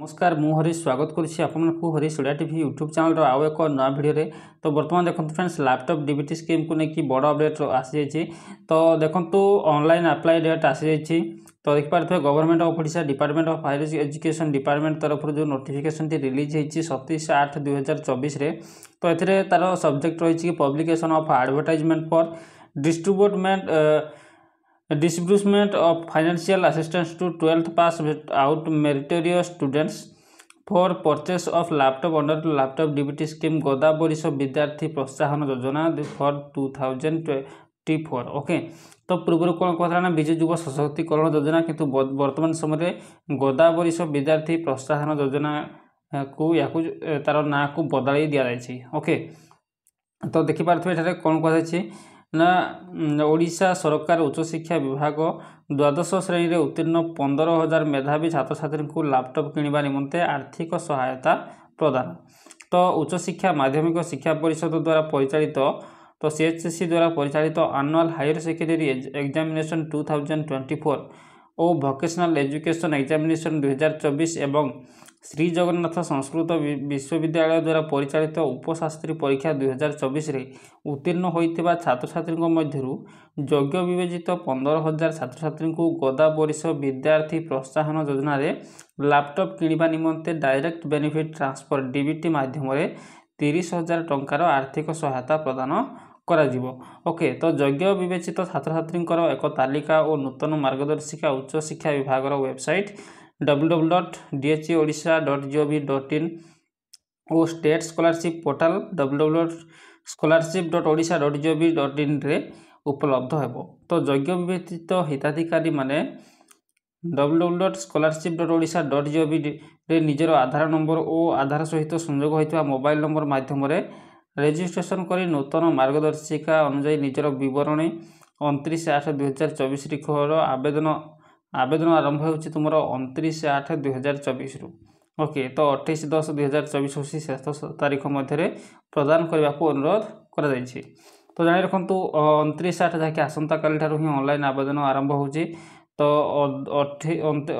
নমস্কার মু হরিশ স্বাগত করছি আপনার হরিশ ওড়িয়া টিভি ইউট্যুব চ্যানেলর আও এক নয় ভিডিওরে তো বর্তমান দেখুন ফ্রেন্ডস ল্যাপটপ ডিবিটি স্কিমকে নিয়ে বড় অপডেট আসিযাই তো দেখুন অনলাইন আপ্লাই ডেট আসিযাই তো দেখিপারে government of Odisha department of higher education department তরফর যে নোটিফিকেসনটি রিলিজ হয়েছে সতেইশ আট দুই হাজার চবিশে তো এতে তার সবজেক্ট রয়েছে publication of advertisement for distribution disbursement of financial assistance to 12th pass out meritorious students for purchase of laptop under the laptop DBT scheme Godavari of Vidyarthi Protsahana Yojana for 2024 okay তো পূর্বর কোণ কথা না বিজু যুব সশক্তিকরণ যোজনা কিন্তু বর্তমান সময়ে গোদাবরী সব বিদ্যার্থী প্রোৎসাহন যোজনা কু ইয়াকু তার না কু বদলাই দিয়া যাইছি ওকে তো দেখি পারথবে এখানে কোণ কথা ନା ଓଡ଼ିଶା ସରକାର ଉଚ୍ଚଶିକ୍ଷା ବିଭାଗ ଦ୍ୱାଦଶ ଶ୍ରେଣୀରେ ଉତ୍ତୀର୍ଣ୍ଣ ପନ୍ଦର ହଜାର ମେଧାବୀ ଛାତ୍ରଛାତ୍ରୀଙ୍କୁ ଲାପଟପ୍ କିଣିବା ନିମନ୍ତେ ଆର୍ଥିକ ସହାୟତା ପ୍ରଦାନ ତ ଉଚ୍ଚଶିକ୍ଷା ମାଧ୍ୟମିକ ଶିକ୍ଷା ପରିଷଦ ଦ୍ୱାରା ପରିଚାଳିତ ତ ସି ଏଚ୍ ସି ଦ୍ୱାରା ପରିଚାଳିତ annual higher secondary examination two thousand twenty four ଓ ଭୋକେସନାଲ ଏଜୁକେସନ ଏକ୍ଜାମିନେସନ ଦୁଇହଜାର ଚବିଶ ଏବଂ ଶ୍ରୀ ଜଗନ୍ନାଥ ସଂସ୍କୃତ ବିଶ୍ୱବିଦ୍ୟାଳୟ ଦ୍ୱାରା ପରିଚାଳିତ ଉପଶାସ୍ତ୍ରୀ ପରୀକ୍ଷା ଦୁଇହଜାର ଚବିଶରେ ଉତ୍ତୀର୍ଣ୍ଣ ହୋଇଥିବା ଛାତ୍ରଛାତ୍ରୀଙ୍କ ମଧ୍ୟରୁ ଯୋଗ୍ୟ ବିବେଚିତ ପନ୍ଦର ହଜାର ଛାତ୍ରଛାତ୍ରୀଙ୍କୁ ଗଦାବରିଷ ବିଦ୍ୟାର୍ଥୀ ପ୍ରୋତ୍ସାହନ ଯୋଜନାରେ ଲାପଟପ୍ କିଣିବା ନିମନ୍ତେ ଡାଇରେକ୍ଟ ବେନିଫିଟ୍ ଟ୍ରାନ୍ସଫର ଡିବିଟି ମାଧ୍ୟମରେ ତିରିଶ ହଜାର ଟଙ୍କାର ଆର୍ଥିକ ସହାୟତା ପ୍ରଦାନ କରାଯିବ ଓକେ ତ ଯୋଗ୍ୟ ବିବେଚିତ ଛାତ୍ରଛାତ୍ରୀଙ୍କର ଏକ ତାଲିକା ଓ ନୂତନ ମାର୍ଗଦର୍ଶିକା ଉଚ୍ଚଶିକ୍ଷା ବିଭାଗର website W W dot DHE Odisha dot GOV dot in ଓ state scholarship portal W W dot scholarship dot Odisha dot GOV dot ଇନ୍ରେ ଉପଲବ୍ଧ ହେବ ତ ଯୋଗ୍ୟ ବିବେଚିତ ହିତାଧିକାରୀମାନେ W W dot scholarship dot Odisha dot ଜିଓଭିରେ ନିଜର ଆଧାର ନମ୍ବର ଓ ଆଧାର ସହିତ ସଂଯୋଗ ହୋଇଥିବା ମୋବାଇଲ୍ ନମ୍ବର ମାଧ୍ୟମରେ ରେଜିଷ୍ଟ୍ରେସନ କରି ନୂତନ ମାର୍ଗଦର୍ଶିକା ଅନୁଯାୟୀ ନିଜର ବିବରଣୀ ଅଣତିରିଶ ଆଠ ଦୁଇହଜାର ଚବିଶରେ ଖୋର ଆବେଦନ ଆବେଦନ ଆରମ୍ଭ ହେଉଛି ତୁମର ଅଣତିରିଶ ଆଠ ଦୁଇହଜାର ଚବିଶରୁ ଓକେ ତ ଅଠେଇଶ ଦଶ ଦୁଇହଜାର ଚବିଶ ହେଉଛି ଶେଷ ତାରିଖ ମଧ୍ୟରେ ପ୍ରଦାନ କରିବାକୁ ଅନୁରୋଧ କରାଯାଇଛି ତ ଜାଣି ରଖନ୍ତୁ ଅଣତିରିଶ ଆଠ ଯାହାକି ଆସନ୍ତାକାଲିଠାରୁ ହିଁ ଅନଲାଇନ୍ ଆବେଦନ ଆରମ୍ଭ ହେଉଛି ତ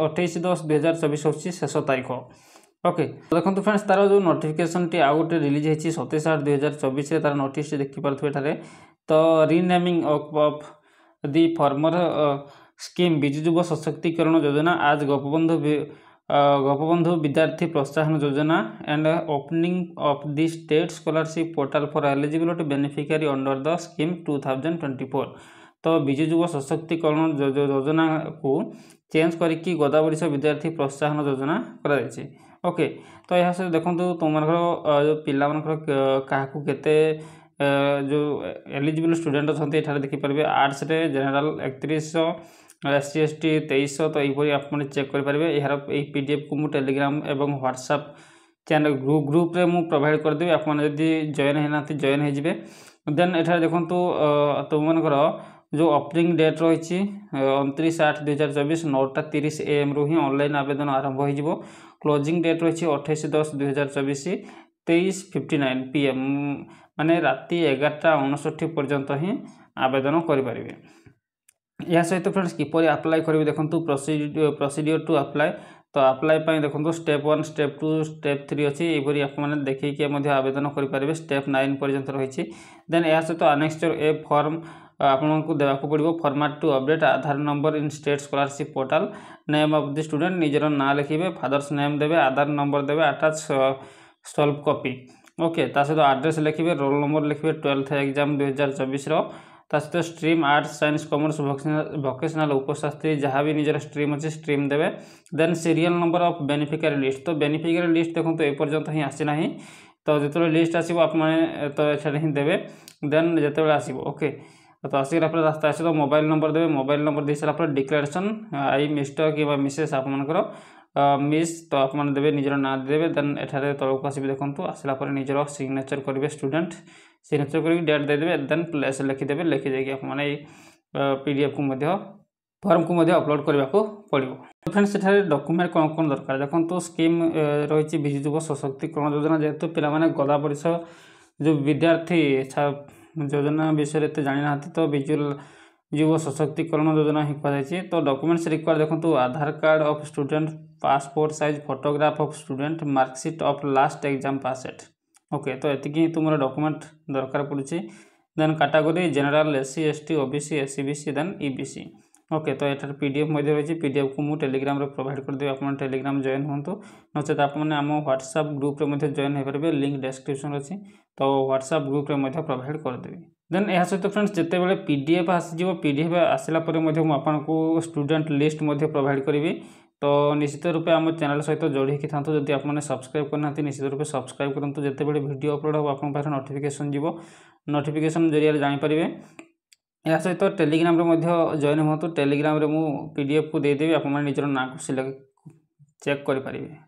ଅଠେଇଶ ଦଶ ଦୁଇହଜାର ଚବିଶ ହେଉଛି ଶେଷ ତାରିଖ ওকে দেখন্তু ଫ୍ରେଣ୍ଡସ୍ ତାର ଯେଉଁ ନୋଟିଫିକେସନଟି ଆଉ ଗୋଟେ ରିଲିଜ୍ ହେଇଛି ସତେଇଶ ଆଠ ଦୁଇ ହଜାର ଚବିଶରେ ତାର ନୋଟିସ୍ଟି ଦେଖିପାରୁଥିବେ ଏଠାରେ ତ ରିନେମିଂ ଅଫ୍ ଦି ଫର୍ମର ସ୍କିମ୍ ବିଜୁ ଯୁବ ସଶକ୍ତିକରଣ ଯୋଜନା ଆଜ୍ ଗୋପବନ୍ଧୁ ଗୋପବନ୍ଧୁ ବିଦ୍ୟାର୍ଥୀ ପ୍ରୋତ୍ସାହନ ଯୋଜନା and opening of the state scholarship portal for eligibility beneficiary under the scheme two thousand twenty four ତ ବିଜୁ ଯୁବ ସଶକ୍ତିକରଣ ଯୋଜନାକୁ ଚେଞ୍ଜ କରିକି ଗୋଦାବରୀଶ ବିଦ୍ୟାର୍ଥୀ ପ୍ରୋତ୍ସାହନ ଯୋଜନା କରାଯାଇଛି ଓକେ ତ ଏହା ସହିତ ଦେଖନ୍ତୁ ତୁମମାନଙ୍କର ଯେଉଁ ପିଲାମାନଙ୍କର କାହାକୁ କେତେ ଯେଉଁ ଏଲିଜିବଲ୍ ଷ୍ଟୁଡ଼େଣ୍ଟ ଅଛନ୍ତି ଏଠାରେ ଦେଖିପାରିବେ ଆର୍ଟ୍ସରେ ଜେନେରାଲ୍ ଏକତିରିଶଶହ ଏସ୍ ସି ଏସ୍ ଟି ତେଇଶଶହ ତ ଏହିପରି ଆପଣମାନେ ଚେକ୍ କରିପାରିବେ ଏହାର ଏହି ପି ଡି ଏଫ୍କୁ ମୁଁ ଟେଲିଗ୍ରାମ୍ ଏବଂ ହ୍ୱାଟ୍ସଆପ୍ ଚ୍ୟାନେଲ୍ ଗ୍ରୁପ୍ରେ ମୁଁ ପ୍ରୋଭାଇଡ଼ କରିଦେବି ଆପଣମାନେ ଯଦି ଜଏନ୍ ହେଇନାହାନ୍ତି ଜଏନ୍ ହେଇଯିବେ ଦେନ୍ ଏଠାରେ ଦେଖନ୍ତୁ ତୁମମାନଙ୍କର ଯେଉଁ ଅପନିଂ ଡେଟ୍ ରହିଛି ଅଣତିରିଶ ଆଠ ଦୁଇହଜାର ଚବିଶ ନଅଟା ତିରିଶ ଏଏମ୍ରୁ ହିଁ ଅନଲାଇନ୍ ଆବେଦନ ଆରମ୍ଭ ହୋଇଯିବ ক্লোজিং ডেট রয়েছে অঠাইশে দশ দুই হাজার চব্বিশে তেইশ ফিফটি নাইন পিএম মানে রাতে এগারোটা অনষষ্ঠি পর্যন্ত ହିଁ আবেদন କରିପାରିବେ ଏହା ସହିତ ଫ୍ରେଣ୍ଡସ୍ କିପରି ଆପ୍ଲାଏ କରିବେ ଦେଖନ୍ତୁ ପ୍ରୋସିଡ଼ିଓର ଟୁ ଆପ୍ଲାଏ ତ ଆପ୍ଲାଏ ପାଇଁ ଦେଖନ୍ତୁ step one step two step three ଅଛି ଏହିପରି ଆପଣମାନେ ଦେଖେଇକି ମଧ୍ୟ ଆବେଦନ କରିପାରିବେ ଷ୍ଟେପ୍ ନାଇନ୍ ପର୍ଯ୍ୟନ୍ତ ରହିଛି ଦେନ୍ ଏହା ସହିତ ଆନେକ୍ସଚର୍ ଏ ଫର୍ମ ଆପଣଙ୍କୁ ଦେବାକୁ ପଡ଼ିବ format to update Aadhaar number in state scholarship portal name of the student ନିଜର ନାଁ ଲେଖିବେ ଫାଦର୍ସ ନେମ୍ ଦେବେ ଆଧାର ନମ୍ବର ଦେବେ ଆଟାଚ୍ ସଲ୍ଭ କପି ଓକେ ତା ସହିତ ଆଡ୍ରେସ୍ ଲେଖିବେ ରୋଲ୍ ନମ୍ବର ଲେଖିବେ ଟୁଏଲ୍ଥ ଏକ୍ଜାମ୍ ଦୁଇହଜାର ଚବିଶର ତା ସହିତ stream arts science commerce vocational ଉପଶାସ୍ତ୍ରୀ ଯାହା ବି ନିଜର ଷ୍ଟ୍ରିମ୍ ଅଛି ଷ୍ଟ୍ରିମ୍ ଦେବେ then serial number of beneficiary list ତ ବେନିଫିକାରୀ ଲିଷ୍ଟ ଦେଖନ୍ତୁ ଏପର୍ଯ୍ୟନ୍ତ ହିଁ ଆସିନାହିଁ ତ ଯେତେବେଳେ ଲିଷ୍ଟ ଆସିବ ଆପଣମାନେ ତ ଏଠାରେ ହିଁ ଦେବେ ଦେନ୍ ଯେତେବେଳେ ଆସିବ ଓକେ তো আসিকি আপনার তা সহ মোবাইল নম্বর দেবে মোবাইল নম্বর দিয়ে সারা পরে ডিক্লারেসন আই মিস্টর কিংবা মিসেস আপনার মিস তো আপনার দেবে নিজের না দেবে দেন এখানে তলক আসবে দেখুন আসলা পরে নিজের সিগনেচর করবে স্টুডেন্ট সিগনেচর করি ডেট দিয়ে দেন প্লেস লিখিদেবে লিখি যাই আপনার এই পিডিএফ কু ଫର୍ମ କୁ ମଧ୍ୟ ଅପଲୋଡ଼ କରିବାକୁ ପଡ଼ିବ ଫ୍ରେଣ୍ଡ ସେଠାରେ ଡକ୍ୟୁମେଣ୍ଟ କ'ଣ କ'ଣ ଦରକାର ଦେଖନ୍ତୁ ସ୍କିମ୍ ରହିଛି ବିଜୁ ଯୁବ ସଶକ୍ତିକରଣ ଯୋଜନା ଯେହେତୁ ପିଲାମାନେ ଗଦା ପରିସର ଯେଉଁ ବିଦ୍ୟାର୍ଥୀ ଯୋଜନା ବିଷୟରେ ଏତେ ଜାଣିନାହାନ୍ତି ତ ବିଜୁ ଯୁବ ସଶକ୍ତିକରଣ ଯୋଜନା ହିଁ କୁହାଯାଇଛି ତ ଡକୁମେଣ୍ଟସ୍ ରିକ୍ୱାର୍ ଦେଖନ୍ତୁ Aadhaar card of student passport size photograph of student marksheet of last exam passed okay ତ ଏତିକି ହିଁ ତୁମର ଡକୁମେଣ୍ଟ ଦରକାର ପଡ଼ୁଛି then category general S C S T O B C S C B C then E B C okay ତ ଏଠାରେ P D F ମଧ୍ୟ ରହିଛି ପିଡିଏଫ୍କୁ ମୁଁ ଟେଲିଗ୍ରାମରେ ପ୍ରୋଭାଇଡ଼ କରିଦେବି ଆପଣ ଟେଲିଗ୍ରାମ ଜଏନ୍ ହୁଅନ୍ତୁ ନଚେତ୍ ଆପଣମାନେ ଆମ ହ୍ୱାଟ୍ସଆପ୍ ଗ୍ରୁପ୍ରେ ମଧ୍ୟ ଜଏନ୍ ହୋଇପାରିବେ ଲିଙ୍କ୍ ଡେସ୍କ୍ରିପସନ୍ ଅଛି ତ ହ୍ୱାଟ୍ସଆପ୍ ଗ୍ରୁପ୍ରେ ମଧ୍ୟ ପ୍ରୋଭାଇଡ଼ କରିଦେବି ଦେନ୍ ଏହା ସହିତ ଫ୍ରେଣ୍ଡସ୍ ଯେତେବେଳେ ପି ଡି ଏଫ୍ ଆସିଯିବ ପି ଡି ଏଫ୍ ଆସିଲା ପରେ ମଧ୍ୟ ମୁଁ ଆପଣଙ୍କୁ ଷ୍ଟୁଡେଣ୍ଟ ଲିଷ୍ଟ ମଧ୍ୟ ପ୍ରୋଭାଇଡ଼ କରିବି ତ ନିଶ୍ଚିତ ରୂପେ ଆମ ଚ୍ୟାନେଲ୍ ସହିତ ଯୋଡ଼ି ହୋଇକି ଥାନ୍ତୁ ଯଦି ଆପଣମାନେ ସବସ୍କ୍ରାଇବ୍ କରିନାହାନ୍ତି ନିଶ୍ଚିତ ରୂପେ ସବସ୍କ୍ରାଇବ୍ କରନ୍ତୁ ଯେତେବେଳେ ଭିଡ଼ିଓ ଅପଲୋଡ଼ ହେବ ଆପଣଙ୍କ ପାଖରେ ନୋଟିଫିକେସନ୍ ଯିବ ନୋଟିଫିକେସନ୍ ଜରିଆରେ ଜାଣିପାରିବେ ଏହା ସହିତ ଟେଲିଗ୍ରାମରେ ମଧ୍ୟ ଜଏନ୍ ହୁଅନ୍ତୁ ଟେଲିଗ୍ରାମରେ ମୁଁ ପିଡ଼ିଏଫ୍କୁ ଦେଇଦେବି ଆପଣମାନେ ନିଜର ନାଁକୁ ସିଲେକ୍ଟ ଚେକ୍ କରିପାରିବେ